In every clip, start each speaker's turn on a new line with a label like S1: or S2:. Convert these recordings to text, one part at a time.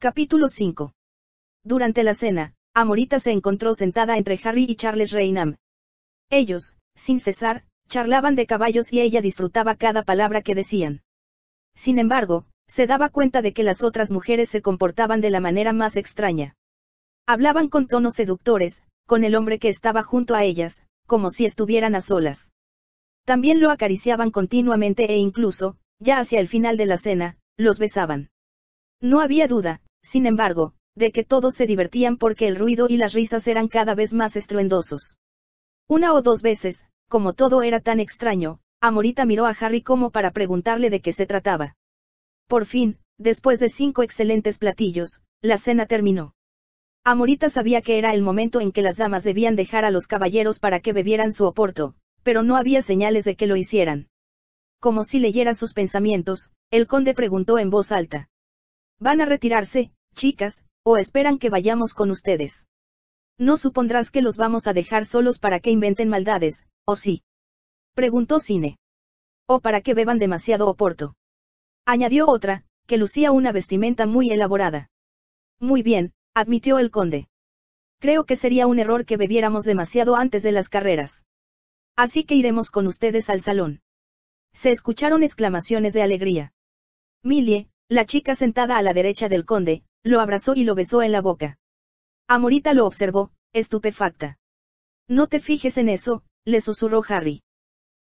S1: Capítulo 5. Durante la cena, Amorita se encontró sentada entre Harry y Charles Reynam. Ellos, sin cesar, charlaban de caballos y ella disfrutaba cada palabra que decían. Sin embargo, se daba cuenta de que las otras mujeres se comportaban de la manera más extraña. Hablaban con tonos seductores, con el hombre que estaba junto a ellas, como si estuvieran a solas. También lo acariciaban continuamente e incluso, ya hacia el final de la cena, los besaban. No había duda, sin embargo, de que todos se divertían porque el ruido y las risas eran cada vez más estruendosos. Una o dos veces, como todo era tan extraño, Amorita miró a Harry como para preguntarle de qué se trataba. Por fin, después de cinco excelentes platillos, la cena terminó. Amorita sabía que era el momento en que las damas debían dejar a los caballeros para que bebieran su oporto, pero no había señales de que lo hicieran. Como si leyera sus pensamientos, el conde preguntó en voz alta. Van a retirarse, chicas, o esperan que vayamos con ustedes. No supondrás que los vamos a dejar solos para que inventen maldades, ¿o sí? Preguntó Cine. O para que beban demasiado oporto. Añadió otra, que lucía una vestimenta muy elaborada. Muy bien, admitió el conde. Creo que sería un error que bebiéramos demasiado antes de las carreras. Así que iremos con ustedes al salón. Se escucharon exclamaciones de alegría. Milie, la chica sentada a la derecha del conde, lo abrazó y lo besó en la boca. Amorita lo observó, estupefacta. No te fijes en eso, le susurró Harry.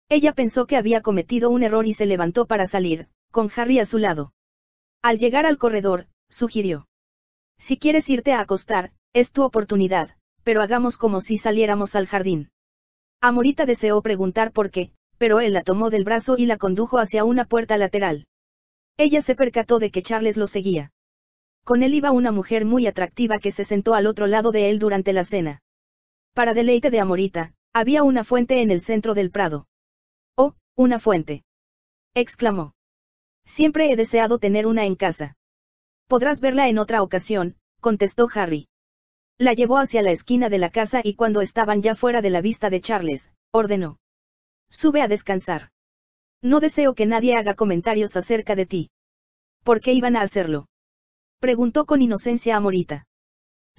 S1: Ella pensó que había cometido un error y se levantó para salir, con Harry a su lado. Al llegar al corredor, sugirió. Si quieres irte a acostar, es tu oportunidad, pero hagamos como si saliéramos al jardín. Amorita deseó preguntar por qué, pero él la tomó del brazo y la condujo hacia una puerta lateral. Ella se percató de que Charles lo seguía. Con él iba una mujer muy atractiva que se sentó al otro lado de él durante la cena. Para deleite de Amorita, había una fuente en el centro del prado. Oh, una fuente. exclamó. Siempre he deseado tener una en casa. Podrás verla en otra ocasión, contestó Harry. La llevó hacia la esquina de la casa y cuando estaban ya fuera de la vista de Charles, ordenó. Sube a descansar. No deseo que nadie haga comentarios acerca de ti. ¿Por qué iban a hacerlo? Preguntó con inocencia a Morita.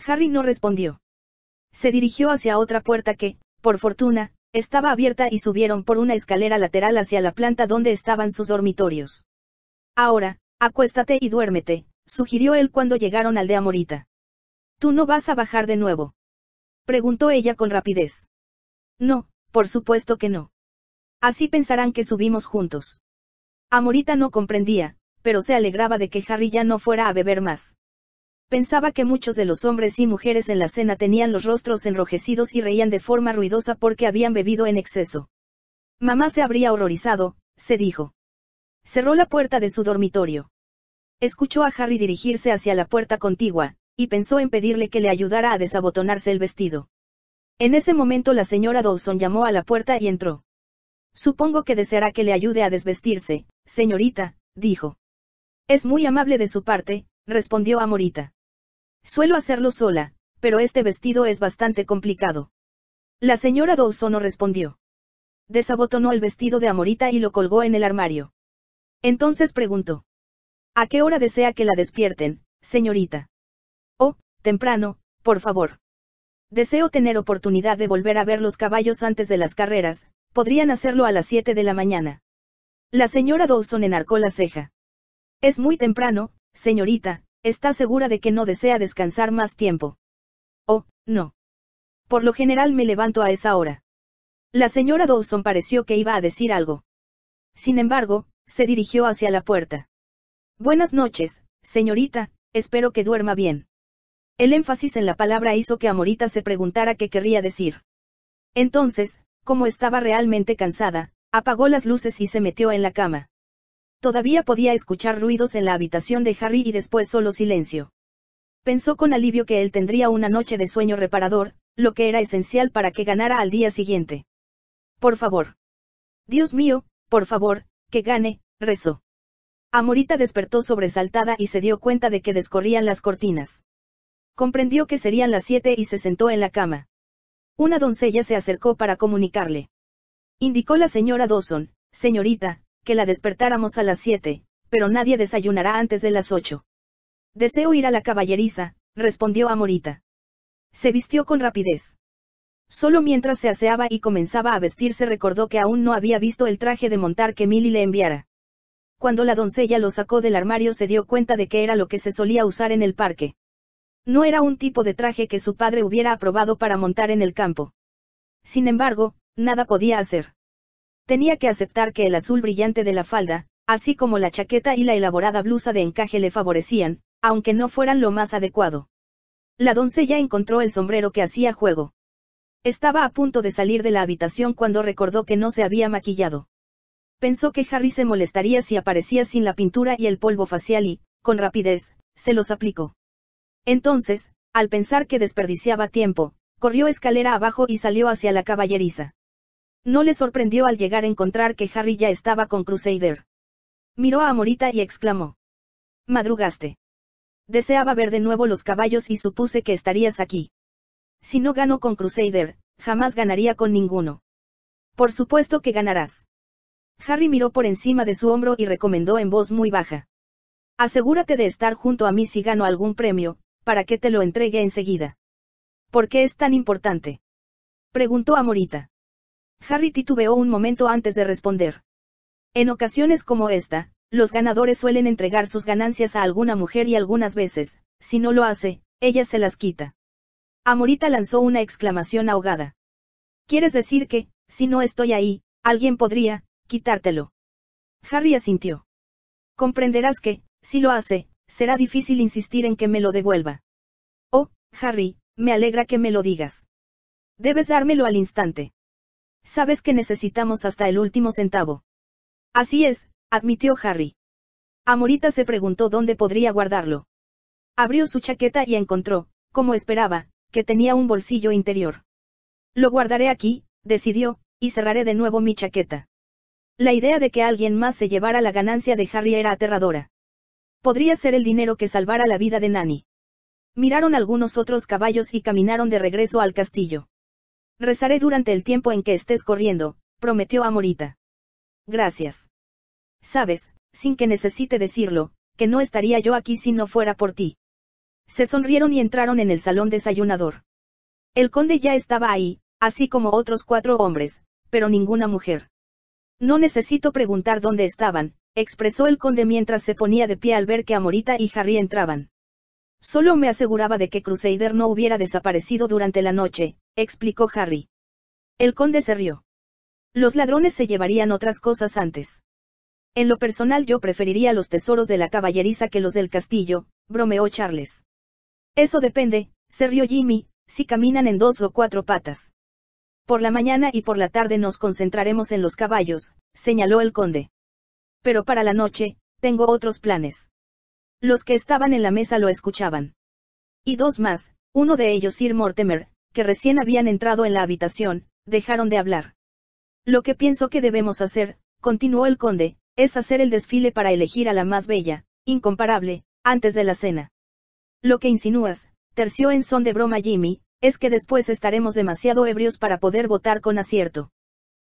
S1: Harry no respondió. Se dirigió hacia otra puerta que, por fortuna, estaba abierta y subieron por una escalera lateral hacia la planta donde estaban sus dormitorios. Ahora, acuéstate y duérmete, sugirió él cuando llegaron al de Amorita. ¿Tú no vas a bajar de nuevo? preguntó ella con rapidez. No, por supuesto que no. Así pensarán que subimos juntos. Amorita no comprendía, pero se alegraba de que Harry ya no fuera a beber más. Pensaba que muchos de los hombres y mujeres en la cena tenían los rostros enrojecidos y reían de forma ruidosa porque habían bebido en exceso. Mamá se habría horrorizado, se dijo. Cerró la puerta de su dormitorio. Escuchó a Harry dirigirse hacia la puerta contigua, y pensó en pedirle que le ayudara a desabotonarse el vestido. En ese momento la señora Dawson llamó a la puerta y entró. Supongo que deseará que le ayude a desvestirse, señorita, dijo. Es muy amable de su parte, respondió Amorita. Suelo hacerlo sola, pero este vestido es bastante complicado. La señora Dawson no respondió. Desabotonó el vestido de Amorita y lo colgó en el armario. Entonces preguntó. ¿A qué hora desea que la despierten, señorita? Oh, temprano, por favor. Deseo tener oportunidad de volver a ver los caballos antes de las carreras, podrían hacerlo a las 7 de la mañana. La señora Dawson enarcó la ceja. Es muy temprano, señorita, ¿está segura de que no desea descansar más tiempo? Oh, no. Por lo general me levanto a esa hora. La señora Dawson pareció que iba a decir algo. Sin embargo, se dirigió hacia la puerta. Buenas noches, señorita, espero que duerma bien. El énfasis en la palabra hizo que Amorita se preguntara qué querría decir. Entonces, como estaba realmente cansada, apagó las luces y se metió en la cama. Todavía podía escuchar ruidos en la habitación de Harry y después solo silencio. Pensó con alivio que él tendría una noche de sueño reparador, lo que era esencial para que ganara al día siguiente. Por favor. Dios mío, por favor, que gane, rezó. Amorita despertó sobresaltada y se dio cuenta de que descorrían las cortinas. Comprendió que serían las siete y se sentó en la cama. Una doncella se acercó para comunicarle. Indicó la señora Dawson, señorita, que la despertáramos a las siete, pero nadie desayunará antes de las 8. Deseo ir a la caballeriza, respondió Amorita. Se vistió con rapidez. Solo mientras se aseaba y comenzaba a vestirse recordó que aún no había visto el traje de montar que Milly le enviara. Cuando la doncella lo sacó del armario se dio cuenta de que era lo que se solía usar en el parque. No era un tipo de traje que su padre hubiera aprobado para montar en el campo. Sin embargo, nada podía hacer tenía que aceptar que el azul brillante de la falda, así como la chaqueta y la elaborada blusa de encaje le favorecían, aunque no fueran lo más adecuado. La doncella encontró el sombrero que hacía juego. Estaba a punto de salir de la habitación cuando recordó que no se había maquillado. Pensó que Harry se molestaría si aparecía sin la pintura y el polvo facial y, con rapidez, se los aplicó. Entonces, al pensar que desperdiciaba tiempo, corrió escalera abajo y salió hacia la caballeriza. No le sorprendió al llegar a encontrar que Harry ya estaba con Crusader. Miró a Morita y exclamó. Madrugaste. Deseaba ver de nuevo los caballos y supuse que estarías aquí. Si no gano con Crusader, jamás ganaría con ninguno. Por supuesto que ganarás. Harry miró por encima de su hombro y recomendó en voz muy baja. Asegúrate de estar junto a mí si gano algún premio, para que te lo entregue enseguida. ¿Por qué es tan importante? Preguntó a Morita. Harry titubeó un momento antes de responder. En ocasiones como esta, los ganadores suelen entregar sus ganancias a alguna mujer y algunas veces, si no lo hace, ella se las quita. Amorita lanzó una exclamación ahogada. ¿Quieres decir que, si no estoy ahí, alguien podría, quitártelo? Harry asintió. Comprenderás que, si lo hace, será difícil insistir en que me lo devuelva. Oh, Harry, me alegra que me lo digas. Debes dármelo al instante. Sabes que necesitamos hasta el último centavo. Así es, admitió Harry. Amorita se preguntó dónde podría guardarlo. Abrió su chaqueta y encontró, como esperaba, que tenía un bolsillo interior. Lo guardaré aquí, decidió, y cerraré de nuevo mi chaqueta. La idea de que alguien más se llevara la ganancia de Harry era aterradora. Podría ser el dinero que salvara la vida de Nanny. Miraron algunos otros caballos y caminaron de regreso al castillo. Rezaré durante el tiempo en que estés corriendo, prometió Amorita. Gracias. Sabes, sin que necesite decirlo, que no estaría yo aquí si no fuera por ti. Se sonrieron y entraron en el salón desayunador. El conde ya estaba ahí, así como otros cuatro hombres, pero ninguna mujer. No necesito preguntar dónde estaban, expresó el conde mientras se ponía de pie al ver que Amorita y Harry entraban. Solo me aseguraba de que Crusader no hubiera desaparecido durante la noche, explicó Harry. El conde se rió. Los ladrones se llevarían otras cosas antes. En lo personal yo preferiría los tesoros de la caballeriza que los del castillo, bromeó Charles. Eso depende, se rió Jimmy, si caminan en dos o cuatro patas. Por la mañana y por la tarde nos concentraremos en los caballos, señaló el conde. Pero para la noche, tengo otros planes los que estaban en la mesa lo escuchaban. Y dos más, uno de ellos Sir Mortimer, que recién habían entrado en la habitación, dejaron de hablar. Lo que pienso que debemos hacer, continuó el conde, es hacer el desfile para elegir a la más bella, incomparable, antes de la cena. Lo que insinúas, terció en son de broma Jimmy, es que después estaremos demasiado ebrios para poder votar con acierto.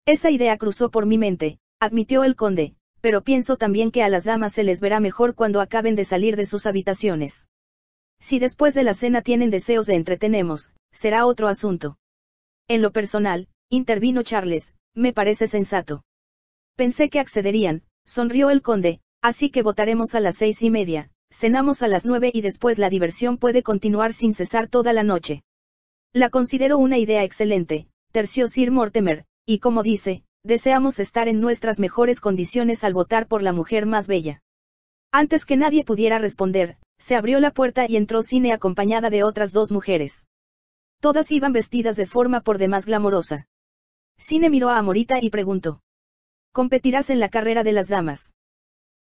S1: Esa idea cruzó por mi mente, admitió el conde, pero pienso también que a las damas se les verá mejor cuando acaben de salir de sus habitaciones. Si después de la cena tienen deseos de entretenemos, será otro asunto. En lo personal, intervino Charles, me parece sensato. Pensé que accederían, sonrió el conde, así que votaremos a las seis y media, cenamos a las nueve y después la diversión puede continuar sin cesar toda la noche. La considero una idea excelente, terció Sir Mortimer, y como dice, deseamos estar en nuestras mejores condiciones al votar por la mujer más bella. Antes que nadie pudiera responder, se abrió la puerta y entró Cine acompañada de otras dos mujeres. Todas iban vestidas de forma por demás glamorosa. Cine miró a Amorita y preguntó. Competirás en la carrera de las damas.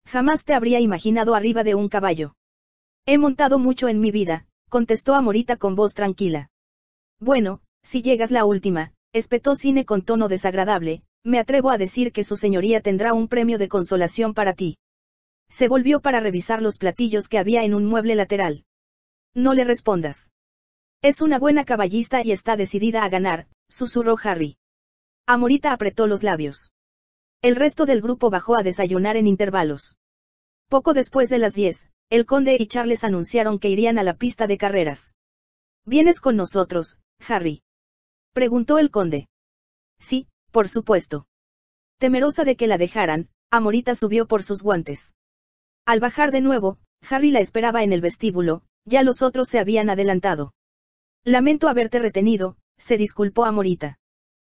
S1: Jamás te habría imaginado arriba de un caballo. He montado mucho en mi vida, contestó Amorita con voz tranquila. Bueno, si llegas la última, espetó Cine con tono desagradable, me atrevo a decir que su señoría tendrá un premio de consolación para ti. Se volvió para revisar los platillos que había en un mueble lateral. No le respondas. Es una buena caballista y está decidida a ganar, susurró Harry. Amorita apretó los labios. El resto del grupo bajó a desayunar en intervalos. Poco después de las diez, el conde y Charles anunciaron que irían a la pista de carreras. ¿Vienes con nosotros, Harry? Preguntó el conde. Sí, por supuesto. Temerosa de que la dejaran, Amorita subió por sus guantes. Al bajar de nuevo, Harry la esperaba en el vestíbulo, ya los otros se habían adelantado. Lamento haberte retenido, se disculpó Amorita.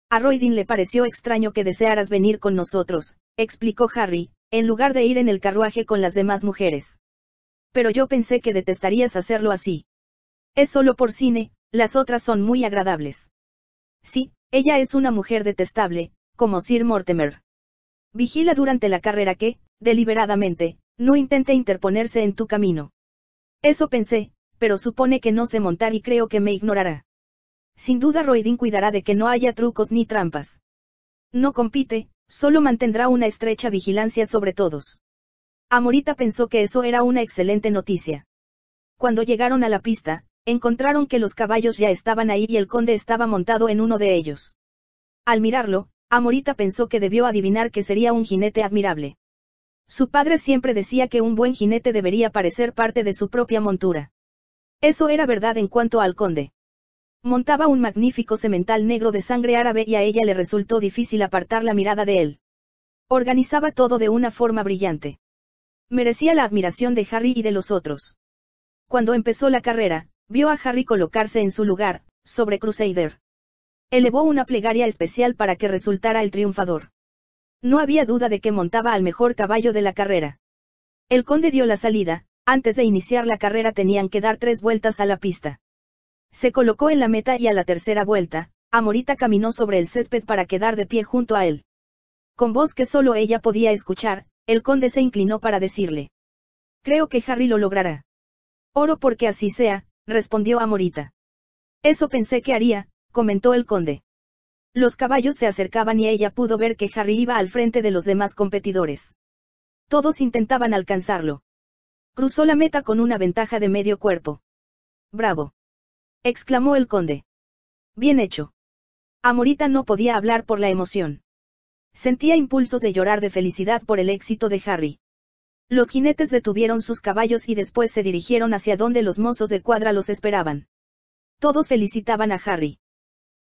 S1: A Roydin le pareció extraño que desearas venir con nosotros, explicó Harry, en lugar de ir en el carruaje con las demás mujeres. Pero yo pensé que detestarías hacerlo así. Es solo por cine, las otras son muy agradables. Sí, ella es una mujer detestable, como Sir Mortimer. Vigila durante la carrera que, deliberadamente, no intente interponerse en tu camino. Eso pensé, pero supone que no sé montar y creo que me ignorará. Sin duda Roydin cuidará de que no haya trucos ni trampas. No compite, solo mantendrá una estrecha vigilancia sobre todos. Amorita pensó que eso era una excelente noticia. Cuando llegaron a la pista, Encontraron que los caballos ya estaban ahí y el conde estaba montado en uno de ellos. Al mirarlo, Amorita pensó que debió adivinar que sería un jinete admirable. Su padre siempre decía que un buen jinete debería parecer parte de su propia montura. Eso era verdad en cuanto al conde. Montaba un magnífico semental negro de sangre árabe y a ella le resultó difícil apartar la mirada de él. Organizaba todo de una forma brillante. Merecía la admiración de Harry y de los otros. Cuando empezó la carrera, Vio a Harry colocarse en su lugar, sobre Crusader. Elevó una plegaria especial para que resultara el triunfador. No había duda de que montaba al mejor caballo de la carrera. El conde dio la salida, antes de iniciar la carrera tenían que dar tres vueltas a la pista. Se colocó en la meta y a la tercera vuelta, Amorita caminó sobre el césped para quedar de pie junto a él. Con voz que solo ella podía escuchar, el conde se inclinó para decirle. Creo que Harry lo logrará. Oro porque así sea, respondió Amorita. Eso pensé que haría, comentó el conde. Los caballos se acercaban y ella pudo ver que Harry iba al frente de los demás competidores. Todos intentaban alcanzarlo. Cruzó la meta con una ventaja de medio cuerpo. Bravo. exclamó el conde. Bien hecho. Amorita no podía hablar por la emoción. Sentía impulsos de llorar de felicidad por el éxito de Harry. Los jinetes detuvieron sus caballos y después se dirigieron hacia donde los mozos de cuadra los esperaban. Todos felicitaban a Harry.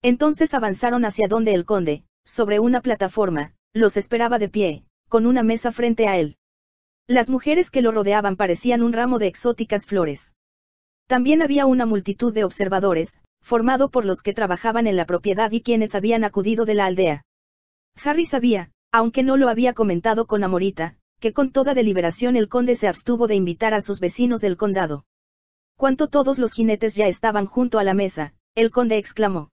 S1: Entonces avanzaron hacia donde el conde, sobre una plataforma, los esperaba de pie, con una mesa frente a él. Las mujeres que lo rodeaban parecían un ramo de exóticas flores. También había una multitud de observadores, formado por los que trabajaban en la propiedad y quienes habían acudido de la aldea. Harry sabía, aunque no lo había comentado con Amorita, que con toda deliberación el conde se abstuvo de invitar a sus vecinos del condado. Cuanto todos los jinetes ya estaban junto a la mesa, el conde exclamó.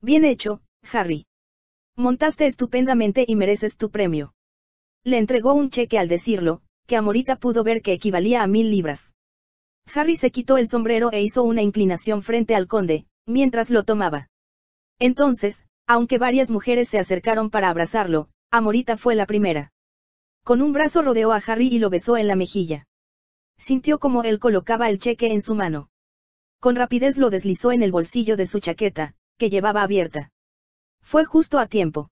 S1: Bien hecho, Harry. Montaste estupendamente y mereces tu premio. Le entregó un cheque al decirlo, que Amorita pudo ver que equivalía a mil libras. Harry se quitó el sombrero e hizo una inclinación frente al conde, mientras lo tomaba. Entonces, aunque varias mujeres se acercaron para abrazarlo, Amorita fue la primera. Con un brazo rodeó a Harry y lo besó en la mejilla. Sintió como él colocaba el cheque en su mano. Con rapidez lo deslizó en el bolsillo de su chaqueta, que llevaba abierta. Fue justo a tiempo.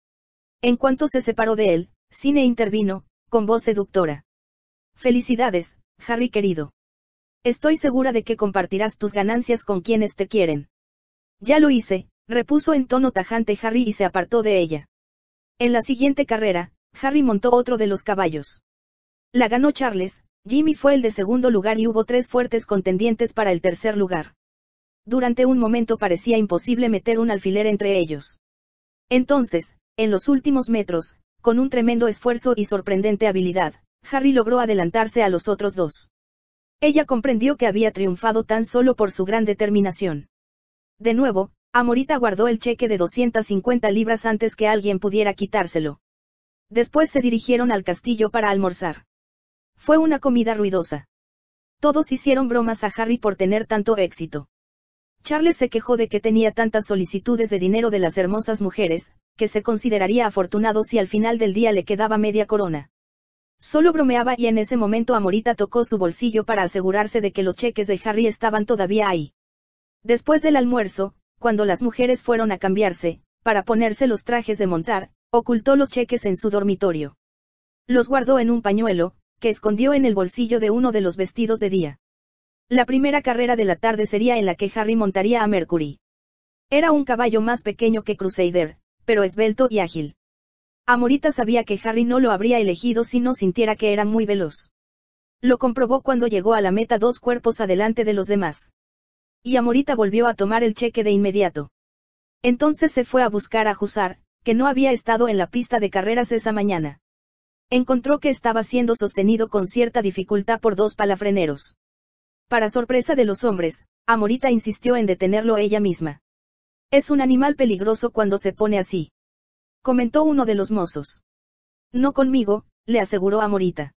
S1: En cuanto se separó de él, Cine intervino, con voz seductora. Felicidades, Harry querido. Estoy segura de que compartirás tus ganancias con quienes te quieren. Ya lo hice, repuso en tono tajante Harry y se apartó de ella. En la siguiente carrera, Harry montó otro de los caballos. La ganó Charles, Jimmy fue el de segundo lugar y hubo tres fuertes contendientes para el tercer lugar. Durante un momento parecía imposible meter un alfiler entre ellos. Entonces, en los últimos metros, con un tremendo esfuerzo y sorprendente habilidad, Harry logró adelantarse a los otros dos. Ella comprendió que había triunfado tan solo por su gran determinación. De nuevo, Amorita guardó el cheque de 250 libras antes que alguien pudiera quitárselo. Después se dirigieron al castillo para almorzar. Fue una comida ruidosa. Todos hicieron bromas a Harry por tener tanto éxito. Charles se quejó de que tenía tantas solicitudes de dinero de las hermosas mujeres, que se consideraría afortunado si al final del día le quedaba media corona. Solo bromeaba y en ese momento Amorita tocó su bolsillo para asegurarse de que los cheques de Harry estaban todavía ahí. Después del almuerzo, cuando las mujeres fueron a cambiarse, para ponerse los trajes de montar, Ocultó los cheques en su dormitorio. Los guardó en un pañuelo, que escondió en el bolsillo de uno de los vestidos de día. La primera carrera de la tarde sería en la que Harry montaría a Mercury. Era un caballo más pequeño que Crusader, pero esbelto y ágil. Amorita sabía que Harry no lo habría elegido si no sintiera que era muy veloz. Lo comprobó cuando llegó a la meta dos cuerpos adelante de los demás. Y Amorita volvió a tomar el cheque de inmediato. Entonces se fue a buscar a Husar, que no había estado en la pista de carreras esa mañana. Encontró que estaba siendo sostenido con cierta dificultad por dos palafreneros. Para sorpresa de los hombres, Amorita insistió en detenerlo ella misma. Es un animal peligroso cuando se pone así. Comentó uno de los mozos. No conmigo, le aseguró Amorita.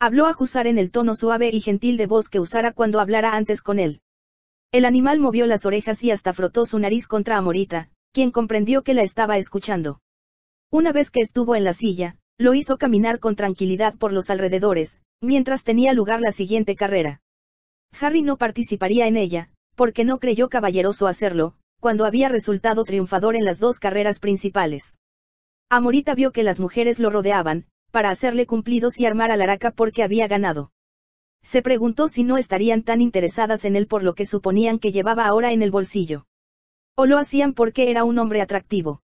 S1: Habló a Jusar en el tono suave y gentil de voz que usara cuando hablara antes con él. El animal movió las orejas y hasta frotó su nariz contra Amorita, quien comprendió que la estaba escuchando. Una vez que estuvo en la silla, lo hizo caminar con tranquilidad por los alrededores, mientras tenía lugar la siguiente carrera. Harry no participaría en ella, porque no creyó caballeroso hacerlo, cuando había resultado triunfador en las dos carreras principales. Amorita vio que las mujeres lo rodeaban, para hacerle cumplidos y armar al araca porque había ganado. Se preguntó si no estarían tan interesadas en él por lo que suponían que llevaba ahora en el bolsillo. O lo hacían porque era un hombre atractivo.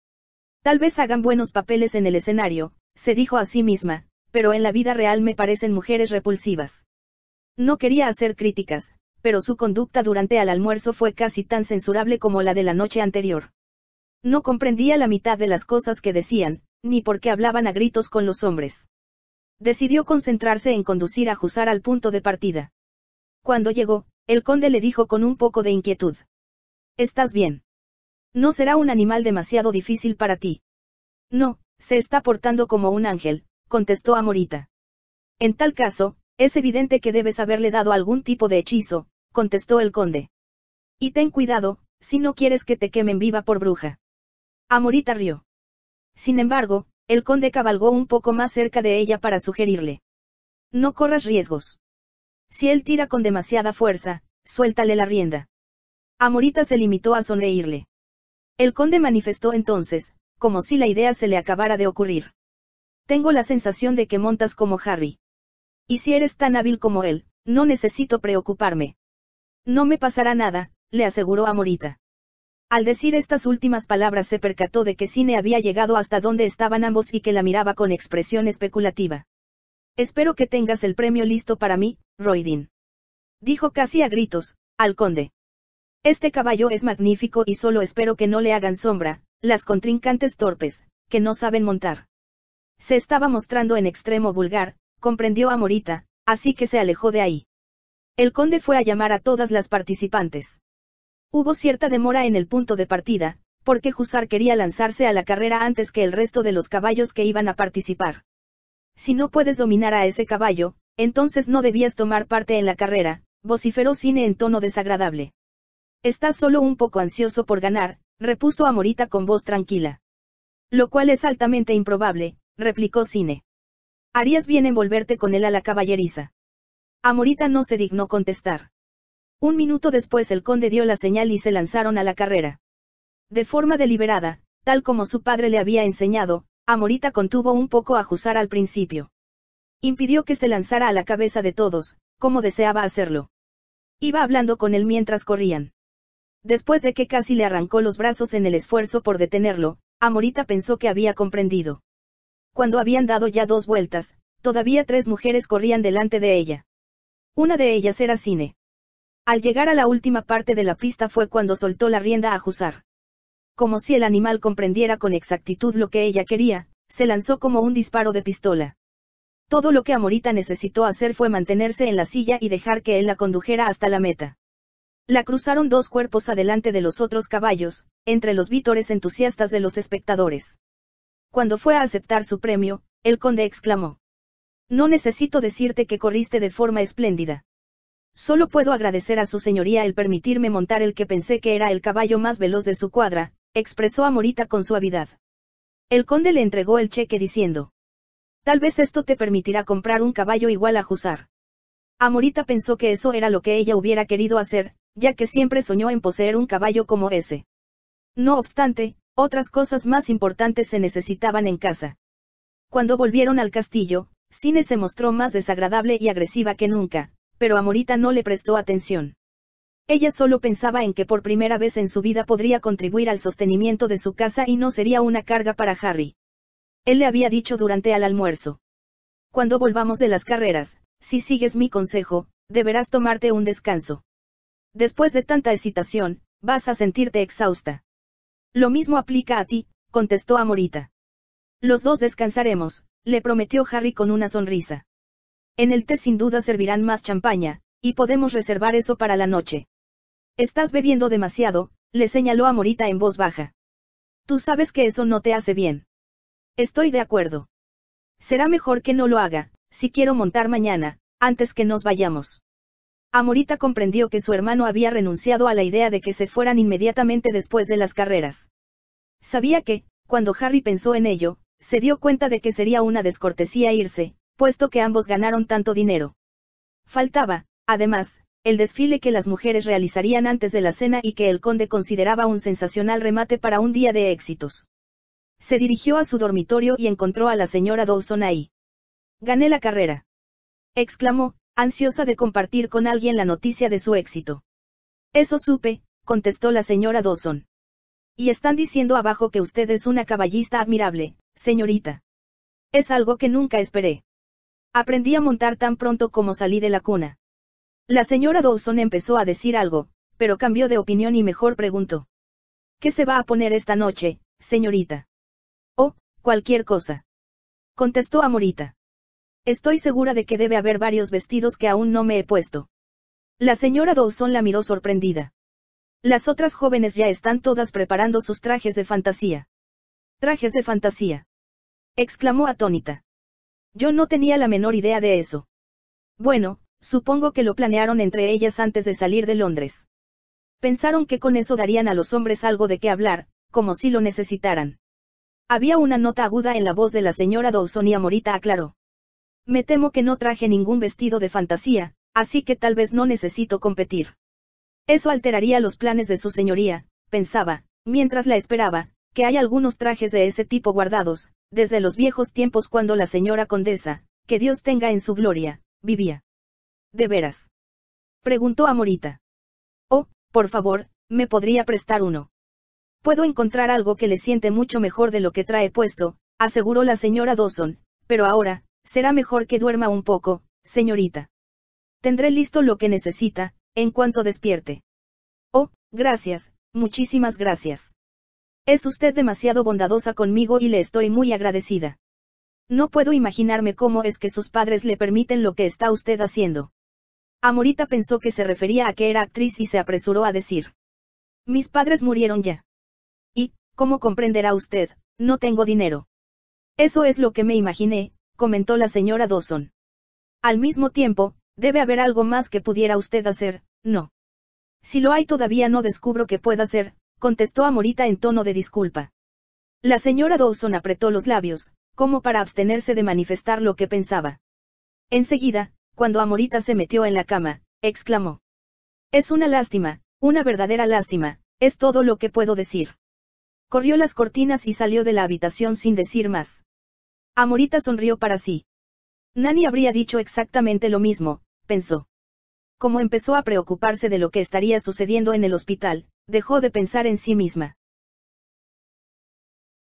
S1: Tal vez hagan buenos papeles en el escenario, se dijo a sí misma, pero en la vida real me parecen mujeres repulsivas. No quería hacer críticas, pero su conducta durante el almuerzo fue casi tan censurable como la de la noche anterior. No comprendía la mitad de las cosas que decían, ni por qué hablaban a gritos con los hombres. Decidió concentrarse en conducir a Jusar al punto de partida. Cuando llegó, el conde le dijo con un poco de inquietud. ¿Estás bien? No será un animal demasiado difícil para ti. No, se está portando como un ángel, contestó Amorita. En tal caso, es evidente que debes haberle dado algún tipo de hechizo, contestó el conde. Y ten cuidado, si no quieres que te quemen viva por bruja. Amorita rió. Sin embargo, el conde cabalgó un poco más cerca de ella para sugerirle. No corras riesgos. Si él tira con demasiada fuerza, suéltale la rienda. Amorita se limitó a sonreírle. El conde manifestó entonces, como si la idea se le acabara de ocurrir. Tengo la sensación de que montas como Harry. Y si eres tan hábil como él, no necesito preocuparme. No me pasará nada, le aseguró a Morita. Al decir estas últimas palabras se percató de que Cine había llegado hasta donde estaban ambos y que la miraba con expresión especulativa. Espero que tengas el premio listo para mí, Roydin. Dijo casi a gritos, al conde. Este caballo es magnífico y solo espero que no le hagan sombra, las contrincantes torpes, que no saben montar. Se estaba mostrando en extremo vulgar, comprendió a Morita, así que se alejó de ahí. El conde fue a llamar a todas las participantes. Hubo cierta demora en el punto de partida, porque Jussar quería lanzarse a la carrera antes que el resto de los caballos que iban a participar. Si no puedes dominar a ese caballo, entonces no debías tomar parte en la carrera, vociferó Cine en tono desagradable. —Estás solo un poco ansioso por ganar, repuso Amorita con voz tranquila. Lo cual es altamente improbable, replicó Cine. Harías bien en volverte con él a la caballeriza. Amorita no se dignó contestar. Un minuto después el conde dio la señal y se lanzaron a la carrera. De forma deliberada, tal como su padre le había enseñado, Amorita contuvo un poco a Jusar al principio. Impidió que se lanzara a la cabeza de todos, como deseaba hacerlo. Iba hablando con él mientras corrían. Después de que casi le arrancó los brazos en el esfuerzo por detenerlo, Amorita pensó que había comprendido. Cuando habían dado ya dos vueltas, todavía tres mujeres corrían delante de ella. Una de ellas era Cine. Al llegar a la última parte de la pista fue cuando soltó la rienda a Jusar. Como si el animal comprendiera con exactitud lo que ella quería, se lanzó como un disparo de pistola. Todo lo que Amorita necesitó hacer fue mantenerse en la silla y dejar que él la condujera hasta la meta. La cruzaron dos cuerpos adelante de los otros caballos, entre los vítores entusiastas de los espectadores. Cuando fue a aceptar su premio, el conde exclamó. No necesito decirte que corriste de forma espléndida. Solo puedo agradecer a su señoría el permitirme montar el que pensé que era el caballo más veloz de su cuadra, expresó a Morita con suavidad. El conde le entregó el cheque diciendo. Tal vez esto te permitirá comprar un caballo igual a Jusar. Amorita pensó que eso era lo que ella hubiera querido hacer, ya que siempre soñó en poseer un caballo como ese. No obstante, otras cosas más importantes se necesitaban en casa. Cuando volvieron al castillo, Cine se mostró más desagradable y agresiva que nunca, pero Amorita no le prestó atención. Ella solo pensaba en que por primera vez en su vida podría contribuir al sostenimiento de su casa y no sería una carga para Harry. Él le había dicho durante el almuerzo. Cuando volvamos de las carreras, si sigues mi consejo, deberás tomarte un descanso. Después de tanta excitación, vas a sentirte exhausta. Lo mismo aplica a ti, contestó Amorita. Los dos descansaremos, le prometió Harry con una sonrisa. En el té sin duda servirán más champaña, y podemos reservar eso para la noche. Estás bebiendo demasiado, le señaló Amorita en voz baja. Tú sabes que eso no te hace bien. Estoy de acuerdo. Será mejor que no lo haga, si quiero montar mañana, antes que nos vayamos. Amorita comprendió que su hermano había renunciado a la idea de que se fueran inmediatamente después de las carreras. Sabía que, cuando Harry pensó en ello, se dio cuenta de que sería una descortesía irse, puesto que ambos ganaron tanto dinero. Faltaba, además, el desfile que las mujeres realizarían antes de la cena y que el conde consideraba un sensacional remate para un día de éxitos. Se dirigió a su dormitorio y encontró a la señora Dawson ahí. Gané la carrera. Exclamó, ansiosa de compartir con alguien la noticia de su éxito. Eso supe, contestó la señora Dawson. Y están diciendo abajo que usted es una caballista admirable, señorita. Es algo que nunca esperé. Aprendí a montar tan pronto como salí de la cuna. La señora Dawson empezó a decir algo, pero cambió de opinión y mejor preguntó. ¿Qué se va a poner esta noche, señorita? Oh, cualquier cosa. Contestó Amorita. Estoy segura de que debe haber varios vestidos que aún no me he puesto. La señora Dawson la miró sorprendida. Las otras jóvenes ya están todas preparando sus trajes de fantasía. Trajes de fantasía. exclamó atónita. Yo no tenía la menor idea de eso. Bueno, supongo que lo planearon entre ellas antes de salir de Londres. Pensaron que con eso darían a los hombres algo de qué hablar, como si lo necesitaran. Había una nota aguda en la voz de la señora Dawson y Amorita aclaró. Me temo que no traje ningún vestido de fantasía, así que tal vez no necesito competir. Eso alteraría los planes de su señoría, pensaba, mientras la esperaba, que hay algunos trajes de ese tipo guardados, desde los viejos tiempos cuando la señora condesa, que Dios tenga en su gloria, vivía. ¿De veras? Preguntó a Morita. Oh, por favor, me podría prestar uno. Puedo encontrar algo que le siente mucho mejor de lo que trae puesto, aseguró la señora Dawson, pero ahora, Será mejor que duerma un poco, señorita. Tendré listo lo que necesita, en cuanto despierte. Oh, gracias, muchísimas gracias. Es usted demasiado bondadosa conmigo y le estoy muy agradecida. No puedo imaginarme cómo es que sus padres le permiten lo que está usted haciendo. Amorita pensó que se refería a que era actriz y se apresuró a decir. Mis padres murieron ya. Y, como comprenderá usted, no tengo dinero. Eso es lo que me imaginé, comentó la señora Dawson. Al mismo tiempo, debe haber algo más que pudiera usted hacer, ¿no? Si lo hay todavía no descubro qué pueda hacer, contestó Amorita en tono de disculpa. La señora Dawson apretó los labios, como para abstenerse de manifestar lo que pensaba. Enseguida, cuando Amorita se metió en la cama, exclamó. Es una lástima, una verdadera lástima, es todo lo que puedo decir. Corrió las cortinas y salió de la habitación sin decir más. Amorita sonrió para sí. Nani habría dicho exactamente lo mismo, pensó. Como empezó a preocuparse de lo que estaría sucediendo en el hospital, dejó de pensar en sí misma.